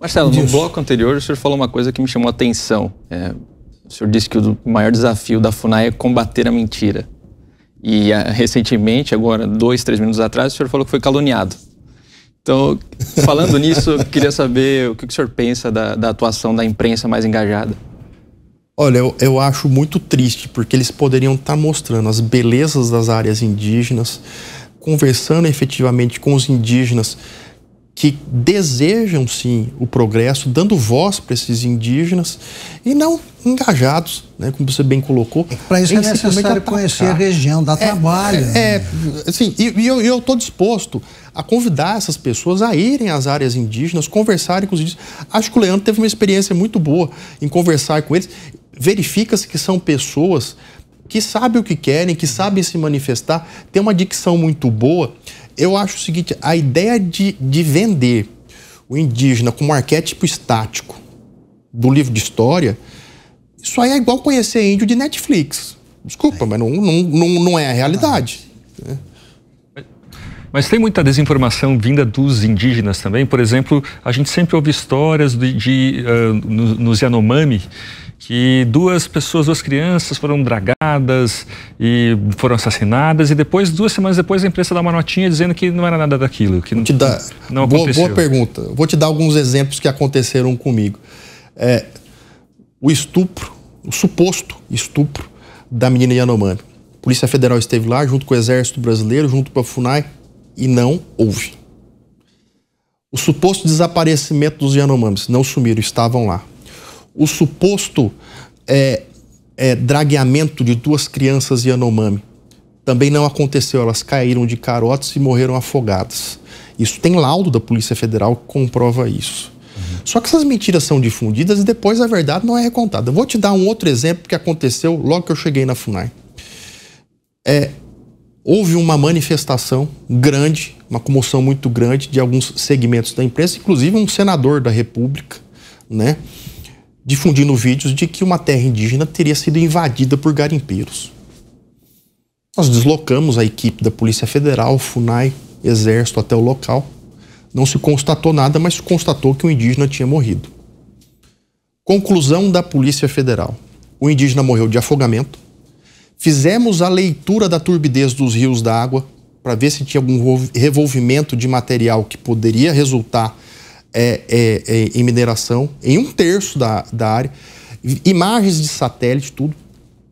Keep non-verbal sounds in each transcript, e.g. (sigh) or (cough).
Marcelo, Disso. no bloco anterior o senhor falou uma coisa que me chamou a atenção. É, o senhor disse que o maior desafio da FUNAI é combater a mentira. E a, é, recentemente, agora dois, três minutos atrás, o senhor falou que foi caluniado. Então, falando (laughs) nisso, eu queria saber o que o senhor pensa da, da atuação da imprensa mais engajada. Olha, eu, eu, acho muito triste, porque eles poderiam estar tá mostrando as belezas das áreas indígenas, conversando efetivamente com os indígenas, que desejam sim o progresso, dando voz para esses indígenas e não engajados, né, como você bem colocou. É, para isso é necessário conhecer a região, dar é, trabalho. É, é assim, e, e eu estou disposto a convidar essas pessoas a irem às áreas indígenas, conversarem com os indígenas. Acho que o Leandro teve uma experiência muito boa em conversar com eles. Verifica-se que são pessoas que sabem o que querem, que sabem se manifestar, têm uma dicção muito boa eu acho o seguinte: a ideia de, de vender o indígena como arquétipo estático do livro de história, isso aí é igual conhecer índio de Netflix. Desculpa, é. mas não, não, não, não, é a realidade. Né? Mas tem muita desinformação vinda dos indígenas também. Por exemplo, a gente sempre ouve histórias de, de uh, nos no Yanomami, que duas pessoas, duas crianças foram dragadas e foram assassinadas e depois, duas semanas depois, a imprensa dá uma notinha dizendo que não era nada daquilo, que não, te dá, não boa, boa, pergunta. Vou te dar alguns exemplos que aconteceram comigo. É, o estupro, o suposto estupro da menina Yanomami. A Polícia Federal esteve lá junto com o Exército Brasileiro, junto com a FUNAI e não houve. O suposto desaparecimento dos Yanomamis não sumiram, estavam lá o suposto é, é, dragueamento de duas crianças Yanomami. Também não aconteceu, elas caíram de carotes e morreram afogadas. Isso tem laudo da Polícia Federal que comprova isso. Uhum. Só que essas mentiras são difundidas e depois a verdade não é recontada. Eu vou te dar um outro exemplo que aconteceu logo que eu cheguei na FUNAI. É, houve uma manifestação grande, uma comoção muito grande de alguns segmentos da imprensa, inclusive um senador da República, né? difundindo vídeos de que uma terra indígena teria sido invadida por garimpeiros. Nós deslocamos a equipe da Polícia Federal, FUNAI, Exército até o local. Não se constatou nada, mas se constatou que o um indígena tinha morrido. Conclusão da Polícia Federal: o indígena morreu de afogamento. Fizemos a leitura da turbidez dos rios da água para ver se tinha algum revolvimento de material que poderia resultar é, é, é, em mineração, em um terço da, da área, imagens de satélite, tudo,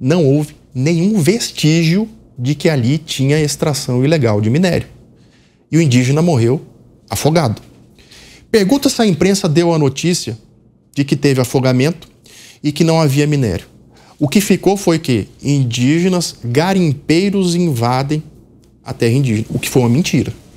não houve nenhum vestígio de que ali tinha extração ilegal de minério. E o indígena morreu afogado. Pergunta se a imprensa deu a notícia de que teve afogamento e que não havia minério. O que ficou foi que indígenas garimpeiros invadem a terra indígena, o que foi uma mentira.